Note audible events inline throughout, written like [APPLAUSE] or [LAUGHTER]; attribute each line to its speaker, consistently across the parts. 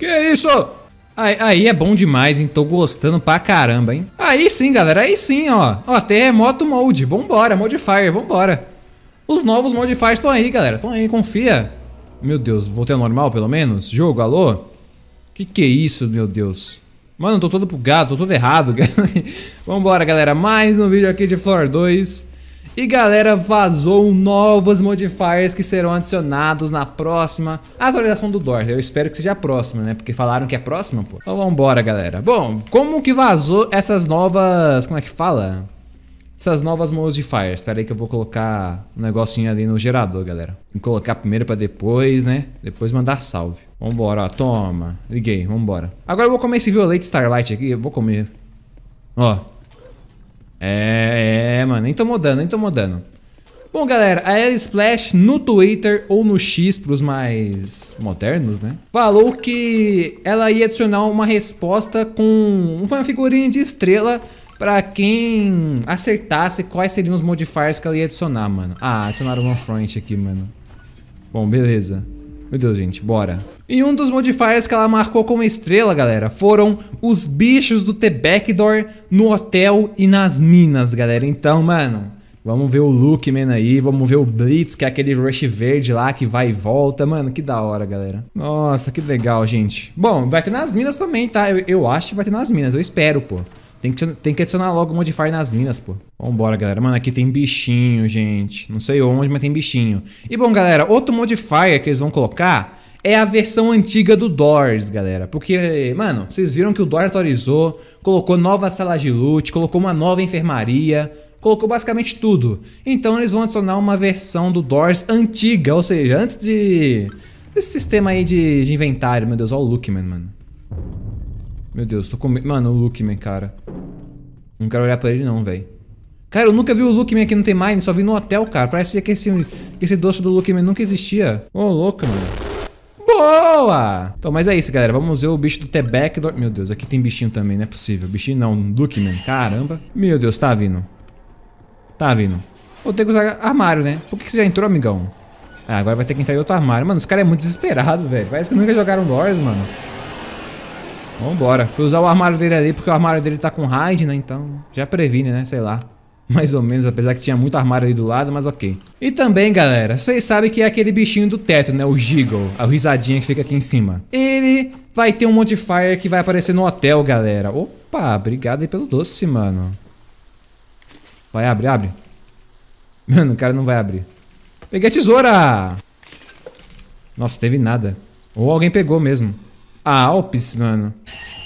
Speaker 1: Que isso? Aí, aí, é bom demais, hein? Tô gostando pra caramba, hein? Aí sim, galera, aí sim, ó. Ó, terremoto mode. Vambora, modifier, vambora. Os novos modifiers estão aí, galera. Estão aí, confia. Meu Deus, voltei ao normal, pelo menos? Jogo, alô? Que que é isso, meu Deus? Mano, tô todo bugado, tô todo errado. [LAUGHS] Vambora, galera. Mais um vídeo aqui de Floor 2. E galera, vazou novos modifiers que serão adicionados na próxima atualização do DORS. Eu espero que seja a próxima, né? Porque falaram que é próxima, pô. Então vambora, galera. Bom, como que vazou essas novas... Como é que fala? Essas novas modifiers. Espera aí que eu vou colocar um negocinho ali no gerador, galera. Vou colocar primeiro pra depois, né? Depois mandar salve. Vambora, ó. Toma. Liguei, vambora. Agora eu vou comer esse Violet Starlight aqui. Eu vou comer. Ó. É, é, é, mano, nem tô mudando, nem tô mudando. Bom, galera, a Alice Splash no Twitter ou no X pros mais modernos, né? Falou que ela ia adicionar uma resposta com uma figurinha de estrela pra quem acertasse quais seriam os modifiers que ela ia adicionar, mano. Ah, adicionaram uma front aqui, mano. Bom, beleza. Meu Deus, gente, bora. E um dos modifiers que ela marcou como estrela, galera, foram os bichos do The Backdoor no hotel e nas minas, galera. Então, mano, vamos ver o Lookman aí, vamos ver o Blitz, que é aquele rush verde lá que vai e volta. Mano, que da hora, galera. Nossa, que legal, gente. Bom, vai ter nas minas também, tá? Eu, eu acho que vai ter nas minas, eu espero, pô. Tem que, tem que adicionar logo modifier nas linhas, pô. Vambora, galera. Mano, aqui tem bichinho, gente. Não sei onde, mas tem bichinho. E bom, galera, outro modifier que eles vão colocar é a versão antiga do Doors, galera. Porque, mano, vocês viram que o Doors atualizou, colocou nova sala de loot, colocou uma nova enfermaria, colocou basicamente tudo. Então eles vão adicionar uma versão do Doors antiga, ou seja, antes de... Esse sistema aí de, de inventário, meu Deus, olha o Lookman, mano. Meu Deus, tô com medo. Mano, o Lookman, cara. Não quero olhar pra ele não, velho. Cara, eu nunca vi o Lookman aqui no Tem Mine, só vi no hotel, cara. Parece que esse, que esse doce do Lookman nunca existia. Ô, oh, louco, mano. Boa! Então, mas é isso, galera. Vamos ver o bicho do T-Back. Do... Meu Deus, aqui tem bichinho também, não é possível. Bichinho não, Lookman. Caramba. Meu Deus, tá vindo. Tá vindo. Vou ter que usar armário, né? Por que você já entrou, amigão? Ah, agora vai ter que entrar em outro armário. Mano, os caras é muito desesperado, velho. Parece que nunca jogaram Lords, mano. Vambora. Fui usar o armário dele ali porque o armário dele tá com raid, né? Então já previne, né? Sei lá. [LAUGHS] Mais ou menos, apesar que tinha muito armário ali do lado, mas ok. E também, galera, vocês sabem que é aquele bichinho do teto, né? O Giggle, a risadinha que fica aqui em cima. Ele vai ter um modifier que vai aparecer no hotel, galera. Opa, obrigado aí pelo doce, mano. Vai, abre, abre. Mano, o cara não vai abrir. Peguei a tesoura! Nossa, teve nada. Ou alguém pegou mesmo. Ah, Alps, mano.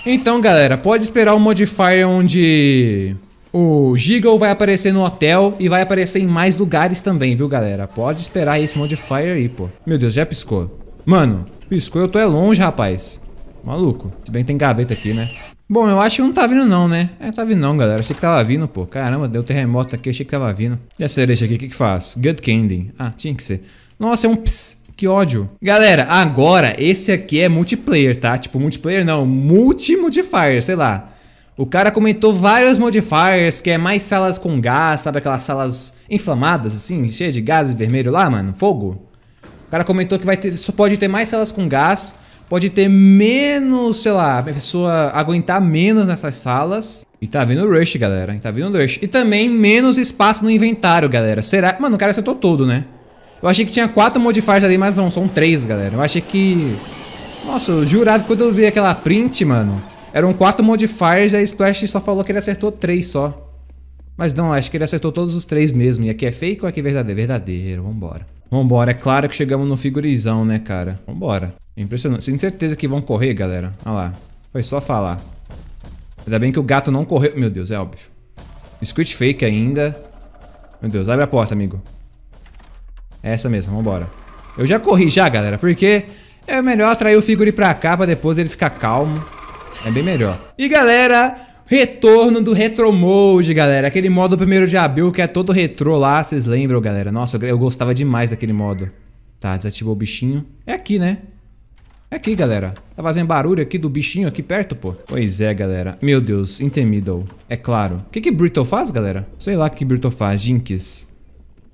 Speaker 1: Então, galera, pode esperar o um modifier onde o Giggle vai aparecer no hotel e vai aparecer em mais lugares também, viu, galera? Pode esperar esse modifier aí, pô. Meu Deus, já piscou. Mano, piscou eu tô é longe, rapaz. Maluco. Se bem que tem gaveta aqui, né? Bom, eu acho que não tá vindo não, né? É, tá vindo não, galera. Achei que tava vindo, pô. Caramba, deu terremoto aqui, achei que tava vindo. E a cereja aqui, o que que faz? Good Candy. Ah, tinha que ser. Nossa, é um ps. Que ódio. Galera, agora esse aqui é multiplayer, tá? Tipo, multiplayer não, multi-modifier, sei lá. O cara comentou vários modifiers, que é mais salas com gás, sabe aquelas salas inflamadas, assim, cheia de gás vermelho lá, mano, fogo. O cara comentou que vai ter, só pode ter mais salas com gás, pode ter menos, sei lá, a pessoa aguentar menos nessas salas. E tá vindo rush, galera, e tá vindo rush. E também menos espaço no inventário, galera. Será? Mano, o cara acertou todo, né? Eu achei que tinha quatro modifiers ali, mas não, são três, galera. Eu achei que... Nossa, eu jurava que quando eu vi aquela print, mano, eram quatro modifiers e a Splash só falou que ele acertou três só. Mas não, acho que ele acertou todos os três mesmo. E aqui é fake ou aqui é verdadeiro? Verdadeiro, vambora. Vambora, é claro que chegamos no figurizão, né, cara? Vambora. Impressionante. Tenho certeza que vão correr, galera. Olha lá. Foi só falar. Ainda bem que o gato não correu. Meu Deus, é óbvio. Squid fake ainda. Meu Deus, abre a porta, amigo. É essa mesmo, vambora. Eu já corri já, galera, porque é melhor atrair o figurino pra cá pra depois ele ficar calmo. É bem melhor. E, galera, retorno do Retro Mode, galera. Aquele modo primeiro de abril que é todo retrô lá, vocês lembram, galera? Nossa, eu gostava demais daquele modo. Tá, desativou o bichinho. É aqui, né? É aqui, galera. Tá fazendo barulho aqui do bichinho aqui perto, pô. Pois é, galera. Meu Deus, Intermiddle. É claro. O que que Brittle faz, galera? Sei lá o que Brittle faz. Jinx.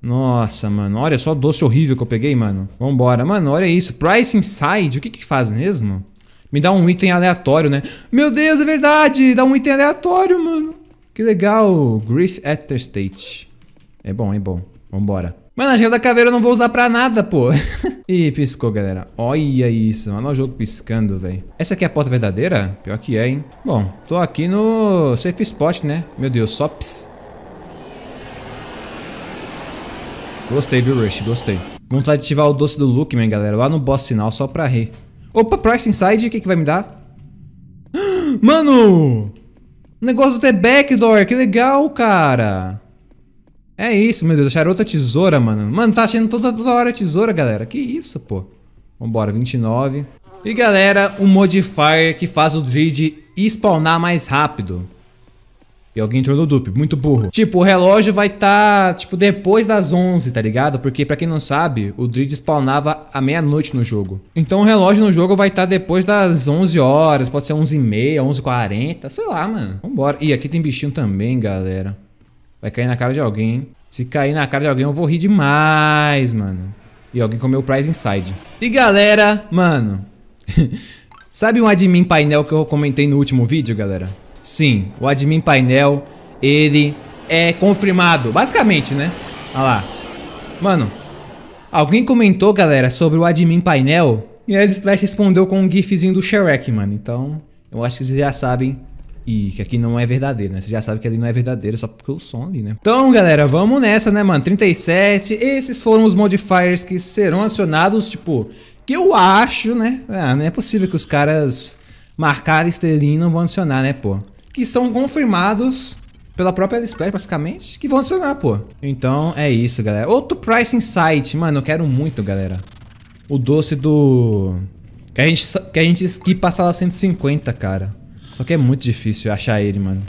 Speaker 1: Nossa, mano. Olha só o doce horrível que eu peguei, mano. Vambora. Mano, olha isso. Price Inside. O que que faz mesmo? Me dá um item aleatório, né? Meu Deus, é verdade! Dá um item aleatório, mano. Que legal. Grief After State. É bom, é bom. Vambora. Mano, a gema da caveira eu não vou usar pra nada, pô. [LAUGHS] Ih, piscou, galera. Olha isso, mano. Olha o jogo piscando, velho. Essa aqui é a porta verdadeira? Pior que é, hein? Bom, tô aqui no safe spot, né? Meu Deus, só ps. Gostei, viu, Rush? Gostei. Vontade de ativar o doce do Lookman, galera, lá no boss final, só pra rir. Opa, Price Inside, o que, que vai me dar? [GASPS] Mano! O negócio do The Backdoor, que legal, cara! É isso, meu Deus, acharam outra tesoura, mano. Mano, tá achando toda, toda hora tesoura, galera. Que isso, pô. Vambora, 29. E galera, um modifier que faz o Dread spawnar mais rápido. E alguém entrou no dupe, muito burro. Tipo, o relógio vai estar, tá, tipo, depois das 11, tá ligado? Porque, pra quem não sabe, o Dread spawnava à meia-noite no jogo. Então o relógio no jogo vai estar tá depois das 11 horas, pode ser 11h30, 11h40, sei lá, mano. Vambora. Ih, aqui tem bichinho também, galera. Vai cair na cara de alguém, Se cair na cara de alguém, eu vou rir demais, mano. E alguém comeu o Prize Inside. E galera, mano... [LAUGHS] sabe um admin painel que eu comentei no último vídeo, galera? Sim, o admin painel, ele é confirmado. Basicamente, né? Olha lá. Mano, alguém comentou, galera, sobre o admin painel. E a Slash respondeu com um gifzinho do Shrek, mano. Então, eu acho que vocês já sabem. E que aqui não é verdadeiro, né? Vocês já sabem que ali não é verdadeiro, só porque o som ali, né? Então, galera, vamos nessa, né, mano? 37. Esses foram os modifiers que serão acionados, tipo... Que eu acho, né? Ah, não é possível que os caras marcar estrelinha não vão adicionar, né, pô? Que são confirmados pela própria Aliexpress, basicamente, que vão adicionar, pô. Então, é isso, galera. Outro pricing site. Mano, eu quero muito, galera. O doce do... Que a gente, que a gente esquipa a sala 150, cara. Só que é muito difícil achar ele, mano.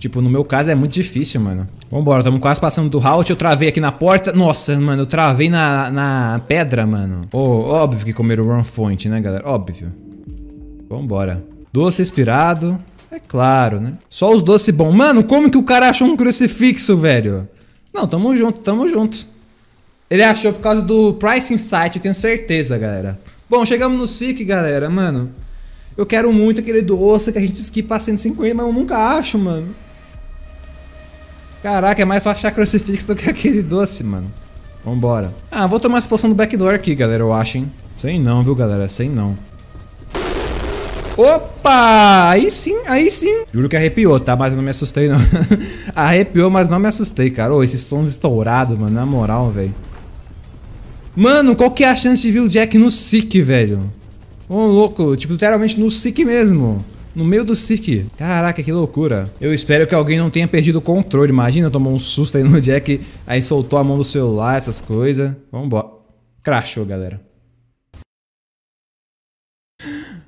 Speaker 1: Tipo, no meu caso é muito difícil, mano. Vambora, estamos quase passando do route. Eu travei aqui na porta. Nossa, mano, eu travei na, na pedra, mano. Oh, óbvio que comeram o Run Point, né, galera? Óbvio. Vambora. Doce expirado. É claro, né? Só os doces bons. Mano, como que o cara achou um crucifixo, velho? Não, tamo junto, tamo junto. Ele achou por causa do Pricing Site, tenho certeza, galera. Bom, chegamos no SIC, galera, mano. Eu quero muito aquele doce que a gente esquipa 150, mas eu nunca acho, mano. Caraca, é mais fácil achar crucifixo do que aquele doce, mano. Vambora. Ah, vou tomar essa poção do backdoor aqui, galera, eu acho, hein. Sem não, viu, galera? Sem não. Opa! Aí sim, aí sim. Juro que arrepiou, tá? Mas eu não me assustei, não. [LAUGHS] arrepiou, mas não me assustei, cara. Ô, esses sons estourados, mano. Na moral, velho. Mano, qual que é a chance de vir o Jack no Sick, velho? Ô, oh, louco. Tipo, literalmente no Sick mesmo. No meio do Sick. Caraca, que loucura. Eu espero que alguém não tenha perdido o controle. Imagina, tomou um susto aí no Jack. Aí soltou a mão do celular, essas coisas. Vambora. Crashou, galera.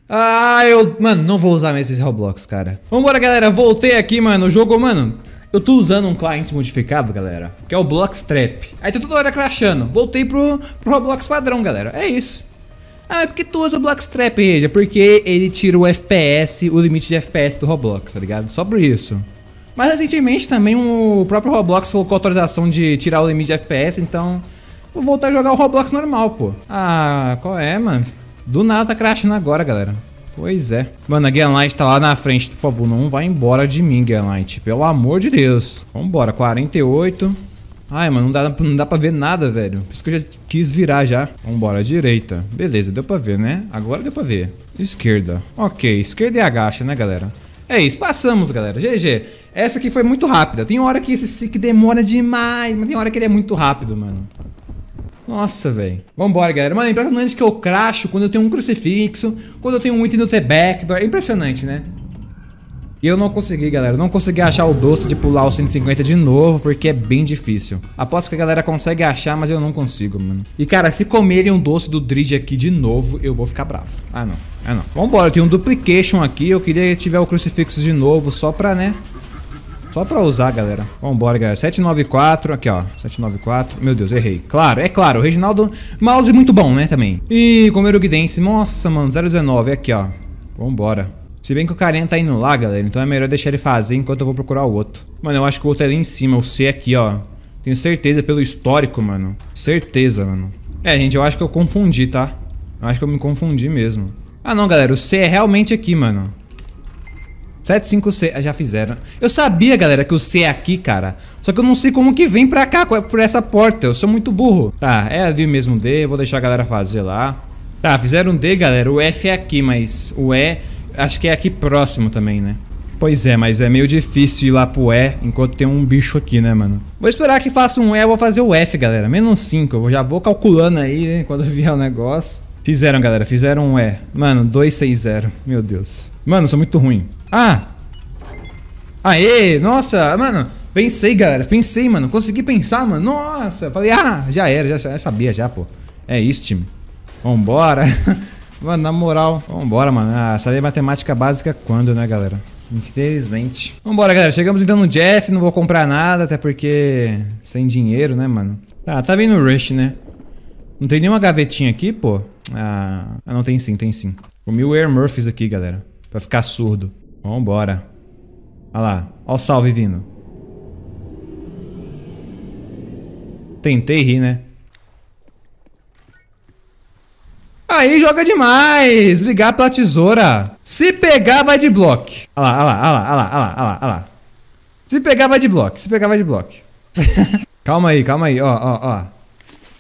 Speaker 1: Ah, eu... Mano, não vou usar mais esses Roblox, cara. Vambora, galera. Voltei aqui, mano. O jogo, mano... Eu tô usando um cliente modificado, galera, que é o Blockstrap. Aí tô tá toda hora crashando. Voltei pro, pro Roblox padrão, galera. É isso. Ah, é porque tu usa o Blockstrap, Reja? Porque ele tira o FPS, o limite de FPS do Roblox, tá ligado? Só por isso. Mas recentemente também o próprio Roblox colocou autorização de tirar o limite de FPS, então... Vou voltar a jogar o Roblox normal, pô. Ah, qual é, mano? Do nada tá crashando agora, galera. Pois é. Mano, a Gearlight tá lá na frente. Por favor, não vai embora de mim, Gearlight. Pelo amor de Deus. Vambora, 48. Ai, mano, não dá, não dá pra ver nada, velho. Por isso que eu já quis virar já. Vambora, direita. Beleza, deu pra ver, né? Agora deu pra ver. Esquerda. Ok, esquerda e é agacha, né, galera? É isso, passamos, galera. GG. Essa aqui foi muito rápida. Tem hora que esse que demora demais, mas tem hora que ele é muito rápido, mano. Nossa, velho. Vambora, galera. Mano, é impressionante que eu cracho quando eu tenho um crucifixo, quando eu tenho um item do T-Backdoor. É impressionante, né? E eu não consegui, galera. Eu não consegui achar o doce de pular o 150 de novo, porque é bem difícil. Aposto que a galera consegue achar, mas eu não consigo, mano. E, cara, se comerem um doce do Dridge aqui de novo, eu vou ficar bravo. Ah, não. Ah, não. Vambora, tem um duplication aqui. Eu queria que tiver o crucifixo de novo, só pra, né, só pra usar, galera. Vambora, galera. 794. Aqui, ó. 794. Meu Deus, errei. Claro, é claro. O Reginaldo mouse é muito bom, né, também. E comer o Guidense. Nossa, mano. 019. Aqui, ó. Vambora. Se bem que o carinha tá indo lá, galera. Então é melhor deixar ele fazer enquanto eu vou procurar o outro. Mano, eu acho que o outro é ali em cima. O C aqui, ó. Tenho certeza pelo histórico, mano. Certeza, mano. É, gente. Eu acho que eu confundi, tá? Eu acho que eu me confundi mesmo. Ah, não, galera. O C é realmente aqui, mano. C eh, já fizeram. Eu sabia, galera, que o C é aqui, cara. Só que eu não sei como que vem pra cá, é por essa porta. Eu sou muito burro. Tá, é ali mesmo D, vou deixar a galera fazer lá. Tá, fizeram um D, galera. O F é aqui, mas o E acho que é aqui próximo também, né? Pois é, mas é meio difícil ir lá pro E enquanto tem um bicho aqui, né, mano? Vou esperar que faça um E, eu vou fazer o F, galera. Menos 5, eu já vou calculando aí, né, quando [LAUGHS] vier o negócio. Fizeram, galera. Fizeram um E. Mano, 260. Meu Deus. Mano, sou muito ruim. Ah! Aê! Nossa! Mano, pensei, galera. Pensei, mano. Consegui pensar, mano. Nossa! Falei, ah! Já era. Já, sabia, já, pô. É isso, time. Vambora. [LAUGHS] mano, na moral. Vambora, mano. Ah, saber matemática básica quando, né, galera? Infelizmente. Vambora, galera. Chegamos então no Jeff. Não vou comprar nada, até porque... Sem dinheiro, né, mano? Tá, tá vindo o Rush, né? Não tem nenhuma gavetinha aqui, pô? Ah, não, tem sim, tem sim. Comi o Air Murphys aqui, galera. Pra ficar surdo. Vambora. Olha lá. Olha o salve vindo. Tentei rir, né? Aí joga demais! Brigar pela tesoura. Se pegar, vai de bloco. Olha lá, olha lá, olha lá, olha lá, olha lá, olha lá. Se pegar, vai de bloco. Se pegar, vai de bloco. [LAUGHS] calma aí, calma aí. Ó, ó, ó.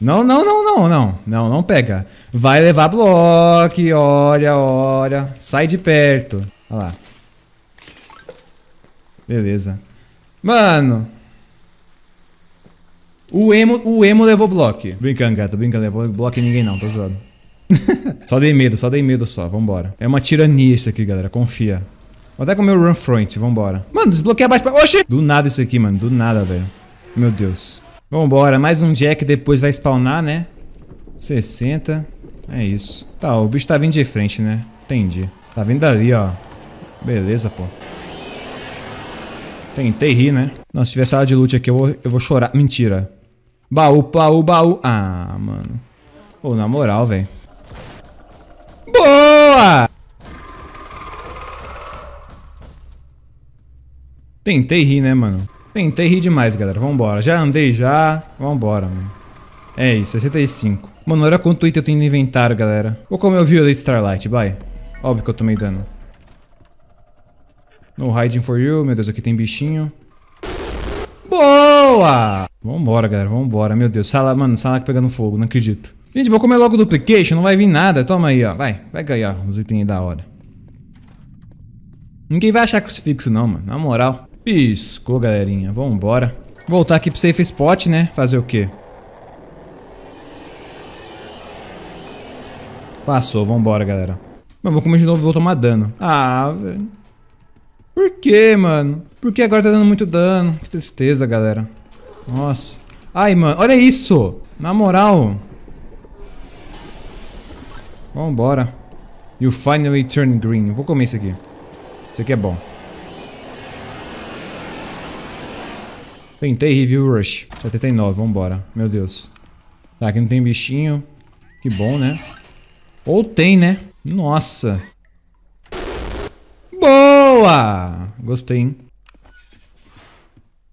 Speaker 1: Não, não, não, não, não. Não, não pega. Vai levar bloco, olha, olha. Sai de perto. Olha lá. Beleza. Mano. O emo, o emo levou bloco. Brincando, cara. brincando. Levou bloco e ninguém não. Tô zoando. [LAUGHS] só dei medo, só dei medo só. Vambora. É uma tirania isso aqui, galera. Confia. Vou até com o meu run front. Vambora. Mano, desbloqueia abaixo pra... Oxi! Do nada isso aqui, mano. Do nada, velho. Meu Deus. Vambora, mais um Jack depois vai spawnar, né? 60. É isso. Tá, o bicho tá vindo de frente, né? Entendi. Tá vindo dali, ó. Beleza, pô. Tentei rir, né? Nossa, se tiver sala de loot aqui, eu vou, eu vou chorar. Mentira. Baú, baú, baú. Ah, mano. Pô, na moral, velho. Boa! Tentei rir, né, mano? Tentei rir demais, galera. Vambora. Já andei já. Vambora, mano. É isso, 65. Mano, olha quanto item eu tenho no inventário, galera. Vou comer o Violet Starlight, vai. Óbvio que eu tomei dano. No hiding for you. Meu Deus, aqui tem bichinho. Boa! Vambora, galera. Vambora. Meu Deus. Sala, mano, sala que pegando fogo. Não acredito. Gente, vou comer logo o duplication. Não vai vir nada. Toma aí, ó. Vai. Vai ganhar os itens da hora. Ninguém vai achar crucifixo, não, mano. Na moral. Piscou, galerinha. Vambora. Voltar aqui pro safe spot, né? Fazer o quê? Passou, vambora, galera. Mano, vou comer de novo e vou tomar dano. Ah, velho. Por que, mano? Por que agora tá dando muito dano? Que tristeza, galera. Nossa. Ai, mano, olha isso! Na moral. Vambora. You finally turn green. Vou comer isso aqui. Isso aqui é bom. Tentei Review Rush. 79, vambora. Meu Deus. Tá, aqui não tem bichinho. Que bom, né? Ou tem, né? Nossa. Boa! Gostei, hein?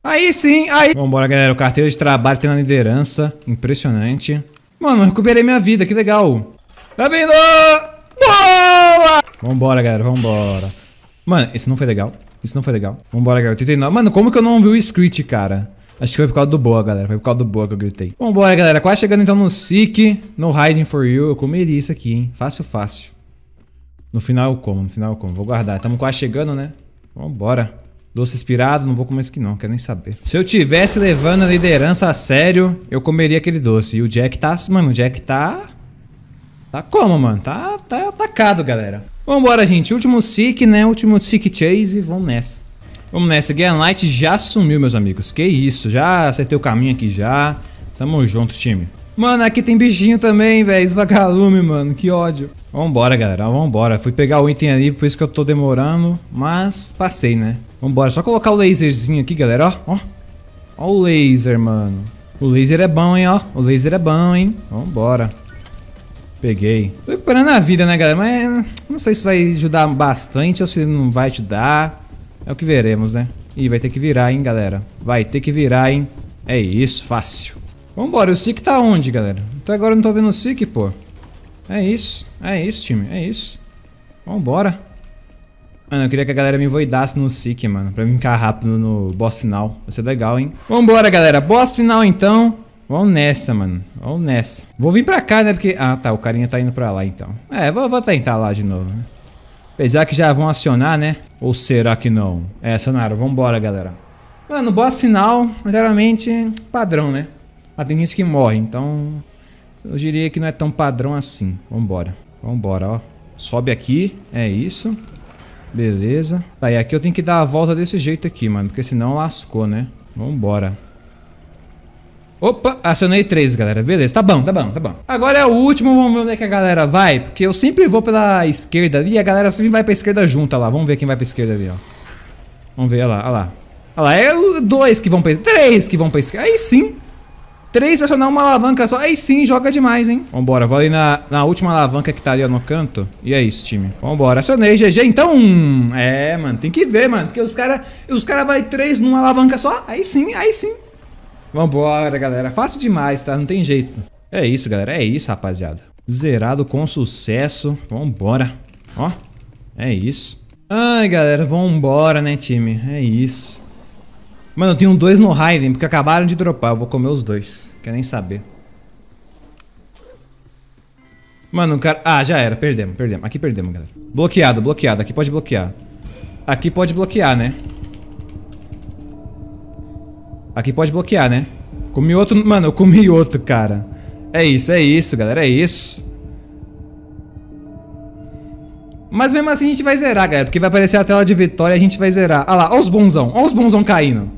Speaker 1: Aí sim, aí... Vambora, galera. Carteira de trabalho tem na liderança. Impressionante. Mano, recuperei minha vida. Que legal. Tá vindo! Boa! Vambora, galera. Vambora. Mano, esse não foi legal. Isso não foi legal. Vambora, galera. 89. Mano, como que eu não vi o Screech, cara? Acho que foi por causa do boa, galera. Foi por causa do boa que eu gritei. Vambora, galera. Quase chegando então no Seek, no Hiding for You. Eu comeria isso aqui, hein? Fácil, fácil. No final eu como, no final eu como. Vou guardar. Estamos quase chegando, né? Vambora. Doce inspirado, não vou comer isso aqui não, quero nem saber. Se eu tivesse levando a liderança a sério, eu comeria aquele doce. E o Jack tá... Mano, o Jack tá... Tá como, mano? Tá, tá atacado, galera. Vambora, gente. Último Seek, né? Último Seek Chase. Vamos nessa. Vamos nessa. Ganlight já sumiu, meus amigos. Que isso. Já acertei o caminho aqui já. Tamo junto, time. Mano, aqui tem bichinho também, velho. Isso vagalume, mano. Que ódio. Vambora, galera. Vambora. Fui pegar o item ali, por isso que eu tô demorando. Mas passei, né? Vambora. Só colocar o laserzinho aqui, galera. Ó. Ó. Ó o laser, mano. O laser é bom, hein, ó. O laser é bom, hein. Vambora. Peguei. Tô recuperando a vida, né, galera? Mas hum, não sei se vai ajudar bastante ou se não vai te dar. É o que veremos, né? Ih, vai ter que virar, hein, galera. Vai ter que virar, hein. É isso, fácil. Vambora, o Sik tá onde, galera? Até agora eu não tô vendo o Sik, pô. É isso, é isso, time, é isso. Vambora. Mano, eu queria que a galera me voidasse no Sik, mano. Pra mim ficar rápido no boss final. Vai ser legal, hein? Vambora, galera. Boss final, então. Vamos nessa, mano. Vamos nessa. Vou vir pra cá, né? Porque... Ah, tá. O carinha tá indo pra lá, então. É, vou, vou tentar lá de novo. Né? Apesar que já vão acionar, né? Ou será que não? É, Sanaro. Vambora, galera. Mano, boa sinal. Geralmente, padrão, né? Mas ah, tem gente que morre, então... Eu diria que não é tão padrão assim. Vambora. Vambora, ó. Sobe aqui. É isso. Beleza. Tá, e aqui eu tenho que dar a volta desse jeito aqui, mano. Porque senão lascou, né? Vambora. Opa, acionei três, galera. Beleza, tá bom, tá bom, tá bom. Agora é o último, vamos ver onde é que a galera vai. Porque eu sempre vou pela esquerda ali, a galera sempre vai pra esquerda junto, lá. Vamos ver quem vai pra esquerda ali, ó. Vamos ver, olha lá, olha lá. Olha lá, é dois que vão pra esquerda, três que vão pra esquerda. Aí sim. Três acionar uma alavanca só. Aí sim, joga demais, hein? Vambora, vou ali na, na última alavanca que tá ali ó, no canto. E é isso, time. Vambora, acionei, GG. Então, é, mano, tem que ver, mano. Porque os caras os cara vai três numa alavanca só. Aí sim, aí sim. Vambora, galera. Fácil demais, tá? Não tem jeito. É isso, galera. É isso, rapaziada. Zerado com sucesso. Vambora. Ó. É isso. Ai, galera. Vambora, né, time? É isso. Mano, eu tenho dois no Raiden, porque acabaram de dropar. Eu vou comer os dois. Quer nem saber. Mano, o cara... Ah, já era. Perdemos, perdemos. Aqui perdemos, galera. Bloqueado, bloqueado. Aqui pode bloquear. Aqui pode bloquear, né? Aqui pode bloquear, né? Comi outro... Mano, eu comi outro, cara. É isso, é isso, galera. É isso. Mas mesmo assim a gente vai zerar, galera. Porque vai aparecer a tela de vitória e a gente vai zerar. Ah lá, olha os bonzão. Olha os bonzão caindo.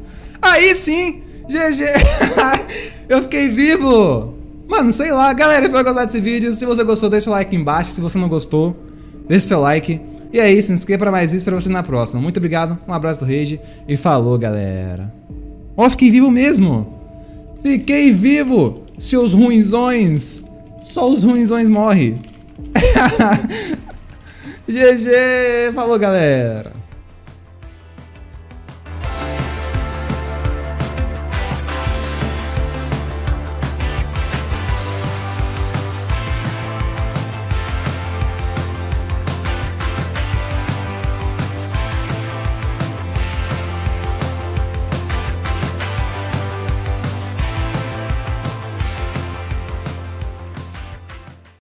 Speaker 1: Aí sim! GG! [LAUGHS] eu fiquei vivo! Mano, sei lá. Galera, foi gostar desse vídeo. Se você gostou, deixa o like embaixo. Se você não gostou, deixa o seu like. E é isso. Se inscreva para mais isso para você na próxima. Muito obrigado. Um abraço do Rage. E falou, galera. Ó, oh, fiquei vivo mesmo. Fiquei vivo, seus ruinzões. Só os ruinzões morrem. GG, [LAUGHS] falou galera.